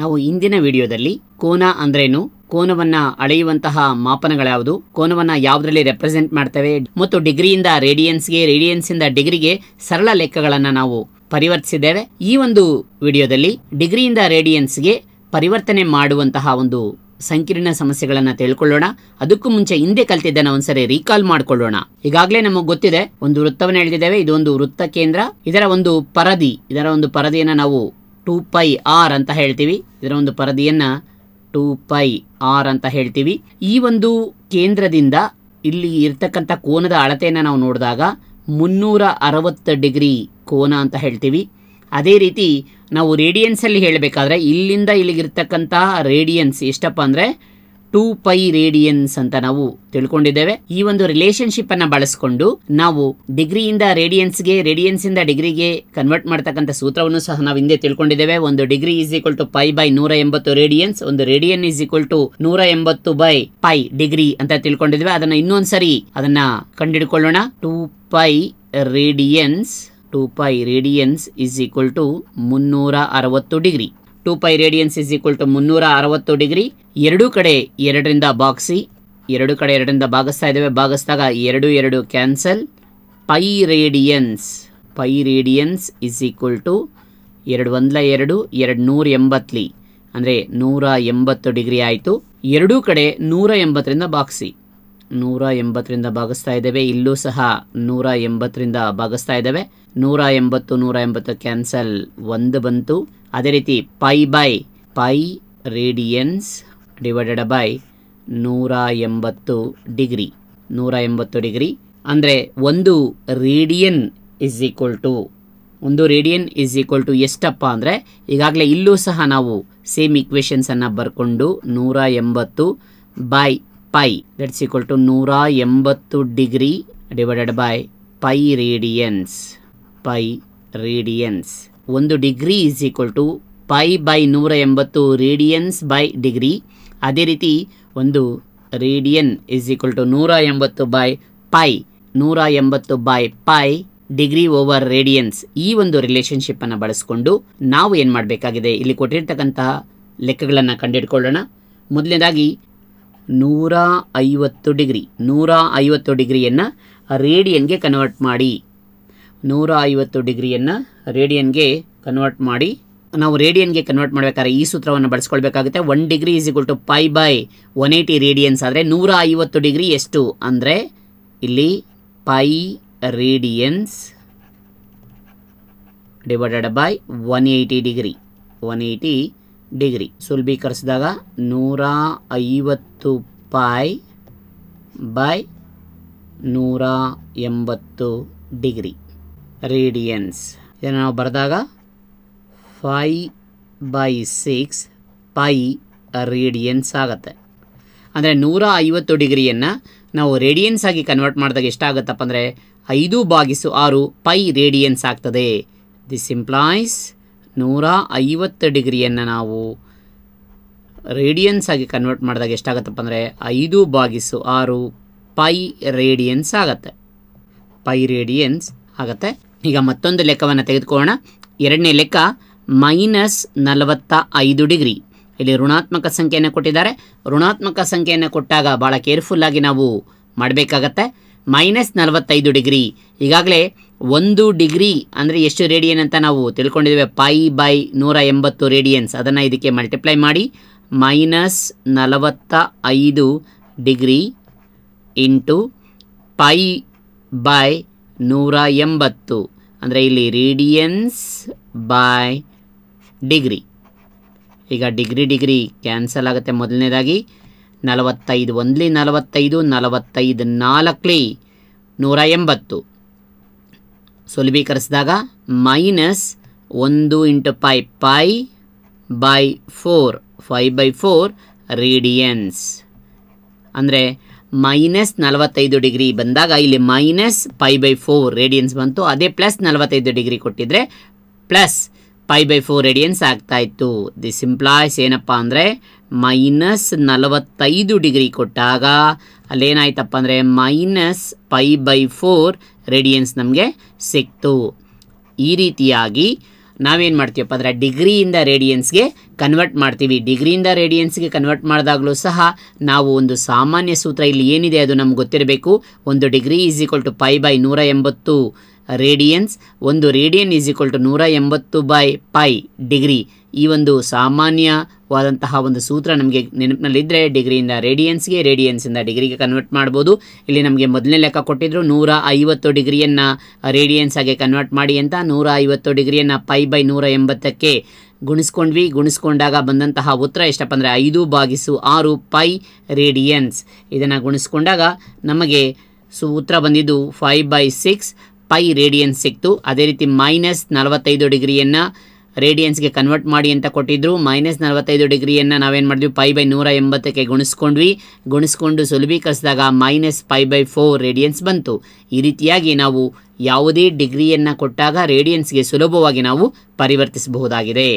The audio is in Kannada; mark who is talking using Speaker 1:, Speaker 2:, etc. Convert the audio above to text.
Speaker 1: ನಾವು ಇಂದಿನ ವಿಡಿಯೋದಲ್ಲಿ ಕೋನ ಅಂದ್ರೇನು ಕೋನವನ್ನ ಅಳೆಯುವಂತಹ ಯಾವುದು ಕೋನವನ್ನ ಯಾವುದರಲ್ಲಿ ರೆಪ್ರೆಸೆಂಟ್ ಮಾಡ್ತೇವೆ ಮತ್ತು ಡಿಗ್ರಿಯಿಂದ ರೇಡಿಯನ್ಸ್ಗೆ ರೇಡಿಯನ್ಸ್ ಇಂದ ಡಿಗ್ರಿಗೆ ಸರಳ ಲೆಕ್ಕಗಳನ್ನ ನಾವು ಪರಿವರ್ತಿಸಿದ್ದೇವೆ ಈ ಒಂದು ವಿಡಿಯೋದಲ್ಲಿ ಡಿಗ್ರಿಯಿಂದ ರೇಡಿಯನ್ಸ್ಗೆ ಪರಿವರ್ತನೆ ಮಾಡುವಂತಹ ಒಂದು ಸಂಕೀರ್ಣ ಸಮಸ್ಯೆಗಳನ್ನು ತಿಳ್ಕೊಳ್ಳೋಣ ಅದಕ್ಕೂ ಮುಂಚೆ ಹಿಂದೆ ಕಲ್ತಿದ್ದನ್ನ ಒಂದ್ಸರಿ ರೀಕಾಲ್ ಮಾಡ್ಕೊಳ್ಳೋಣ ಈಗಾಗಲೇ ನಮಗೆ ಗೊತ್ತಿದೆ ಒಂದು ವೃತ್ತವನ್ನು ಎಳೆದಿದ್ದೇವೆ ಒಂದು ವೃತ್ತ ಕೇಂದ್ರ ಇದರ ಒಂದು ಪರದಿ ಇದರ ಒಂದು ಪರದಿಯನ್ನು ನಾವು ಟೂ ಪೈ ಆರ್ ಅಂತ ಹೇಳ್ತೀವಿ ಇದರ ಒಂದು ಪರದಿಯನ್ನು ಟೂ ಪೈ ಆರ್ ಅಂತ ಹೇಳ್ತೀವಿ ಈ ಒಂದು ಕೇಂದ್ರದಿಂದ ಇಲ್ಲಿ ಇರ್ತಕ್ಕಂಥ ಕೋನದ ಅಳತೆಯನ್ನು ನಾವು ನೋಡಿದಾಗ ಮುನ್ನೂರ ಅರವತ್ತು ಡಿಗ್ರಿ ಕೋನ ಅಂತ ಹೇಳ್ತೀವಿ ಅದೇ ರೀತಿ ನಾವು ರೇಡಿಯನ್ಸಲ್ಲಿ ಹೇಳಬೇಕಾದ್ರೆ ಇಲ್ಲಿಂದ ಇಲ್ಲಿಗಿರ್ತಕ್ಕಂಥ ರೇಡಿಯನ್ಸ್ ಎಷ್ಟಪ್ಪ ಅಂದರೆ ಟೂ ಪೈ ರೇಡಿಯನ್ಸ್ ಅಂತ ನಾವು ತಿಳ್ಕೊಂಡಿದ್ದೇವೆ ಈ ಒಂದು ರಿಲೇಶನ್ಶಿಪ್ ಅನ್ನ ಬಳಸಿಕೊಂಡು ನಾವು ಡಿಗ್ರಿಯಿಂದ ರೇಡಿಯನ್ಸ್ಗೆ ರೇಡಿಯನ್ಸ್ ಇಂದ ಡಿಗ್ರಿಗೆ ಕನ್ವರ್ಟ್ ಮಾಡ್ತಕ್ಕಂಥ ಸೂತ್ರವನ್ನು ಸಹ ನಾವು ಹಿಂದೆ ತಿಳ್ಕೊಂಡಿದ್ದೇವೆ ಒಂದು degree is equal to pi by ನೂರ ಎಂಬತ್ತು ರೇಡಿಯನ್ಸ್ ಒಂದು ರೇಡಿಯನ್ ಇಸ್ ಈಕ್ವಲ್ ಟು ನೂರ ಎಂಬತ್ತು ಬೈ ಪೈ ಡಿಗ್ರಿ ಅಂತ ತಿಳ್ಕೊಂಡಿದ್ದೇವೆ ಅದನ್ನ ಇನ್ನೊಂದ್ಸರಿ ಅದನ್ನ ಕಂಡಿಡ್ಕೊಳ್ಳೋಣ two pi radians two pi radians is equal to ಮುನ್ನೂರ ಅರವತ್ತು degree two pi radians is equal to ಮುನ್ನೂರ ಅರವತ್ತು ಡಿಗ್ರಿ ಎರಡೂ ಕಡೆ ಎರಡರಿಂದ ಬಾಕ್ಸಿ ಎರಡು ಕಡೆ ಎರಡರಿಂದ ಭಾಗಿಸ್ತಾ ಇದ್ದೇವೆ ಭಾಗಿಸಿದಾಗ ಎರಡು ಎರಡು cancel pi radians pi radians is equal to ಎರಡು ಒಂದ್ಲ ಎರಡು ಎರಡು ನೂರ ಎಂಬತ್ತಲಿ ಅಂದರೆ ನೂರ ಎಂಬತ್ತು ಡಿಗ್ರಿ ಆಯಿತು ಎರಡೂ ಕಡೆ ನೂರ ಎಂಬತ್ತರಿಂದ ಬಾಕ್ಸಿ ನೂರ ಎಂಬತ್ತರಿಂದ ಭಾಗಿಸ್ತಾ ಇದ್ದೇವೆ ಇಲ್ಲೂ ಸಹ ನೂರ ಎಂಬತ್ತರಿಂದ ಭಾಗಿಸ್ತಾ ಇದ್ದೇವೆ ನೂರ ಎಂಬತ್ತು ನೂರ ಎಂಬತ್ತು ಕ್ಯಾನ್ಸಲ್ ಒಂದು ಬಂತು ಅದೇ ರೀತಿ pi by pi radians divided by ನೂರ ಎಂಬತ್ತು ಡಿಗ್ರಿ ನೂರ ಎಂಬತ್ತು ಡಿಗ್ರಿ ಅಂದರೆ ಒಂದು ರೇಡಿಯನ್ ಇಸ್ ಈಕ್ವಲ್ ಟು ಒಂದು ರೇಡಿಯನ್ ಇಸ್ ಈಕ್ವಲ್ ಟು ಎಷ್ಟಪ್ಪ ಅಂದರೆ ಈಗಾಗಲೇ ಇಲ್ಲೂ ಸಹ ನಾವು ಸೇಮ್ ಇಕ್ವೇಶನ್ಸನ್ನು ಬರ್ಕೊಂಡು ನೂರ ಎಂಬತ್ತು by pi that's equal to ನೂರ ಎಂಬತ್ತು degree divided by pi radians pi radians ಒಂದು degree is equal to pi by ನೂರ ಎಂಬತ್ತು ರೇಡಿಯನ್ಸ್ ಬೈ ಡಿಗ್ರಿ ಅದೇ ರೀತಿ ಒಂದು ರೇಡಿಯನ್ ಈಸ್ ಈಕ್ವಲ್ ಟು ನೂರ ಎಂಬತ್ತು ಬೈ ಪೈ ನೂರ ಎಂಬತ್ತು by pi degree over radians ಈ ಒಂದು ಅನ್ನು ಬಳಸಿಕೊಂಡು ನಾವು ಏನು ಮಾಡಬೇಕಾಗಿದೆ ಇಲ್ಲಿ ಕೊಟ್ಟಿರ್ತಕ್ಕಂತಹ ಲೆಕ್ಕಗಳನ್ನು ಕಂಡುಹಿಡ್ಕೊಳ್ಳೋಣ ಮೊದಲನೇದಾಗಿ ನೂರ ಐವತ್ತು ಡಿಗ್ರಿ ನೂರ ಐವತ್ತು ಡಿಗ್ರಿಯನ್ನು ರೇಡಿಯನ್ಗೆ ಕನ್ವರ್ಟ್ ಮಾಡಿ ನೂರ ಐವತ್ತು ಡಿಗ್ರಿಯನ್ನು ರೇಡಿಯನ್ಗೆ ಕನ್ವರ್ಟ್ ಮಾಡಿ ನಾವು ರೇಡಿಯನ್ಗೆ ಕನ್ವರ್ಟ್ ಮಾಡಬೇಕಾದ್ರೆ ಈ ಸೂತ್ರವನ್ನು ಬಳಸ್ಕೊಳ್ಬೇಕಾಗುತ್ತೆ one degree is equal to pi by one eighty radians ಆದರೆ ನೂರ ಐವತ್ತು ಡಿಗ್ರಿ ಎಷ್ಟು ಅಂದರೆ ಇಲ್ಲಿ pi radians divided by one eighty degree one eighty degree ಸುಲ್ಬೀಕರಿಸಿದಾಗ ನೂರ ಐವತ್ತು ಪೈ ಬೈ ನೂರ ಎಂಬತ್ತು ಡಿಗ್ರಿ ರೇಡಿಯನ್ಸ್ ಇದನ್ನು ನಾವು ಬರೆದಾಗ pi by six pi radians ಆಗುತ್ತೆ ಅಂದರೆ ನೂರ ಐವತ್ತು ಡಿಗ್ರಿಯನ್ನು ನಾವು ರೇಡಿಯನ್ಸ್ ಆಗಿ ಕನ್ವರ್ಟ್ ಮಾಡಿದಾಗ ಎಷ್ಟಾಗುತ್ತಪ್ಪ ಅಂದರೆ ಐದು ಬಾಗಿಸು ಆರು ಪೈ ರೇಡಿಯನ್ಸ್ ಆಗ್ತದೆ ದಿಸ್ ಇಂಪ್ಲಾಯ್ಸ್ ನೂರ ಐವತ್ತು ಡಿಗ್ರಿಯನ್ನು ನಾವು ರೇಡಿಯನ್ಸ್ ಆಗಿ ಕನ್ವರ್ಟ್ ಮಾಡಿದಾಗ ಎಷ್ಟಾಗತ್ತಪ್ಪ ಅಂದರೆ ಐದು ಬಾಗಿಸು ಆರು ಪೈ ರೇಡಿಯನ್ಸ್ ಆಗತ್ತೆ ಪೈ ರೇಡಿಯನ್ಸ್ ಆಗತ್ತೆ ಈಗ ಮತ್ತೊಂದು ಲೆಕ್ಕವನ್ನು ತೆಗೆದುಕೊಳ್ಳೋಣ ಎರಡನೇ ಲೆಕ್ಕ ಮೈನಸ್ ನಲವತ್ತ ಐದು ಡಿಗ್ರಿ ಇಲ್ಲಿ ಋಣಾತ್ಮಕ ಸಂಖ್ಯೆಯನ್ನು ಕೊಟ್ಟಿದ್ದಾರೆ ಋಣಾತ್ಮಕ ಸಂಖ್ಯೆಯನ್ನು ಕೊಟ್ಟಾಗ ಭಾಳ ಕೇರ್ಫುಲ್ಲಾಗಿ ನಾವು ಮಾಡಬೇಕಾಗತ್ತೆ ಮೈನಸ್ ನಲವತ್ತೈದು ಡಿಗ್ರಿ ಈಗಾಗಲೇ ಒಂದು ಡಿಗ್ರಿ ಅಂದರೆ ಎಷ್ಟು ರೇಡಿಯನ್ ಅಂತ ನಾವು ತಿಳ್ಕೊಂಡಿದ್ದೇವೆ ಪೈ ಬೈ ನೂರ ಎಂಬತ್ತು ರೇಡಿಯನ್ಸ್ ಅದನ್ನು ಇದಕ್ಕೆ ಮಲ್ಟಿಪ್ಲೈ ಮಾಡಿ ಮೈನಸ್ ನಲವತ್ತ ಐದು ಡಿಗ್ರಿ ಇಂಟು ಪೈ ಬೈ ನೂರ ಎಂಬತ್ತು ಅಂದರೆ ಇಲ್ಲಿ ರೇಡಿಯನ್ಸ್ ಬೈ ಡಿಗ್ರಿ ಈಗ ಡಿಗ್ರಿ ಡಿಗ್ರಿ ಕ್ಯಾನ್ಸಲ್ ಆಗುತ್ತೆ ಮೊದಲನೇದಾಗಿ ನಲವತ್ತೈದು ಒಂದ್ಲಿ ನಲವತ್ತೈದು ನಲವತ್ತೈದು ನಾಲ್ಕಲಿ ನೂರ ಎಂಬತ್ತು ಸುಲಭೀಕರಿಸಿದಾಗ ಮೈನಸ್ ಒಂದು into pi pi by four pi by four radians ಅಂದರೆ ಮೈನಸ್ ನಲವತ್ತೈದು ಡಿಗ್ರಿ ಬಂದಾಗ ಇಲ್ಲಿ minus pi by four radians ಬಂತು ಅದೇ ಪ್ಲಸ್ ನಲವತ್ತೈದು ಡಿಗ್ರಿ ಕೊಟ್ಟಿದ್ರೆ plus pi by four radians ಆಗ್ತಾ ಇತ್ತು ದಿ ಸಿಂಪ್ಲಾಯ್ಸ್ ಏನಪ್ಪ ಅಂದರೆ ಮೈನಸ್ ನಲವತ್ತೈದು ಡಿಗ್ರಿ ಕೊಟ್ಟಾಗ ಅಲ್ಲೇನಾಯ್ತಪ್ಪ ಅಂದರೆ minus pi by four radians ನಮಗೆ ಸಿಕ್ತು ಈ ರೀತಿಯಾಗಿ ನಾವೇನು ಮಾಡ್ತೀವಪ್ಪ ಅಂದರೆ ಡಿಗ್ರಿಯಿಂದ ರೇಡಿಯನ್ಸ್ಗೆ ಕನ್ವರ್ಟ್ ಮಾಡ್ತೀವಿ ಡಿಗ್ರಿಯಿಂದ ರೇಡಿಯನ್ಸ್ಗೆ ಕನ್ವರ್ಟ್ ಮಾಡಿದಾಗಲೂ ಸಹ ನಾವು ಒಂದು ಸಾಮಾನ್ಯ ಸೂತ್ರ ಇಲ್ಲಿ ಏನಿದೆ ಅದು ನಮ್ಗೆ ಗೊತ್ತಿರಬೇಕು ಒಂದು degree is equal to pi by ನೂರ ಎಂಬತ್ತು ರೇಡಿಯನ್ಸ್ ಒಂದು ರೇಡಿಯನ್ ಈಸ್ ಈಕ್ವಲ್ ಟು ನೂರ ಎಂಬತ್ತು ಬೈ ಪೈ ಡಿಗ್ರಿ ಈ ಒಂದು ಸಾಮಾನ್ಯವಾದಂತಹ ಒಂದು ಸೂತ್ರ ನಮಗೆ ನೆನಪಿನಲ್ಲಿದ್ದರೆ ಡಿಗ್ರಿಯಿಂದ ರೇಡಿಯನ್ಸ್ಗೆ ರೇಡಿಯನ್ಸಿಂದ ಡಿಗ್ರಿಗೆ ಕನ್ವರ್ಟ್ ಮಾಡ್ಬೋದು ಇಲ್ಲಿ ನಮಗೆ ಮೊದಲನೇ ಲೆಕ್ಕ ಕೊಟ್ಟಿದ್ದರು ನೂರ ಐವತ್ತು ಡಿಗ್ರಿಯನ್ನು ರೇಡಿಯನ್ಸ್ ಆಗಿ ಕನ್ವರ್ಟ್ ಮಾಡಿ ಅಂತ ನೂರ ಐವತ್ತು ಡಿಗ್ರಿಯನ್ನು ಪೈ ಬೈ ನೂರ ಎಂಬತ್ತಕ್ಕೆ ಗುಣಿಸ್ಕೊಂಡ್ವಿ ಗುಣಿಸ್ಕೊಂಡಾಗ ಬಂದಂತಹ ಉತ್ತರ ಎಷ್ಟಪ್ಪ ಅಂದರೆ ಐದು ಬಾಗಿಸು ಆರು ಪೈ ರೇಡಿಯನ್ಸ್ ಇದನ್ನು ಗುಣಿಸ್ಕೊಂಡಾಗ ನಮಗೆ ಸೂತ್ರ ಉತ್ತರ ಬಂದಿದ್ದು five by six pi radians ಸಿಕ್ತು ಅದೇ ರೀತಿ ಮೈನಸ್ ನಲವತ್ತೈದು ಡಿಗ್ರಿಯನ್ನು ರೇಡಿಯನ್ಸ್ಗೆ ಕನ್ವರ್ಟ್ ಮಾಡಿ ಅಂತ ಕೊಟ್ಟಿದ್ರು ಮೈನಸ್ ನಲವತ್ತೈದು ಡಿಗ್ರಿಯನ್ನು ನಾವೇನು ಮಾಡಿದ್ವಿ ಪೈ ಬೈ ನೂರ ಎಂಬತ್ತಕ್ಕೆ ಗುಣಿಸ್ಕೊಂಡ್ವಿ ಗುಣಿಸ್ಕೊಂಡು ಸುಲಭೀಕರಿಸಿದಾಗ minus pi by four radians ಬಂತು ಈ ರೀತಿಯಾಗಿ ನಾವು ಯಾವುದೇ ಡಿಗ್ರಿಯನ್ನು ಕೊಟ್ಟಾಗ ರೇಡಿಯನ್ಸ್ಗೆ ಸುಲಭವಾಗಿ ನಾವು ಪರಿವರ್ತಿಸಬಹುದಾಗಿದೆ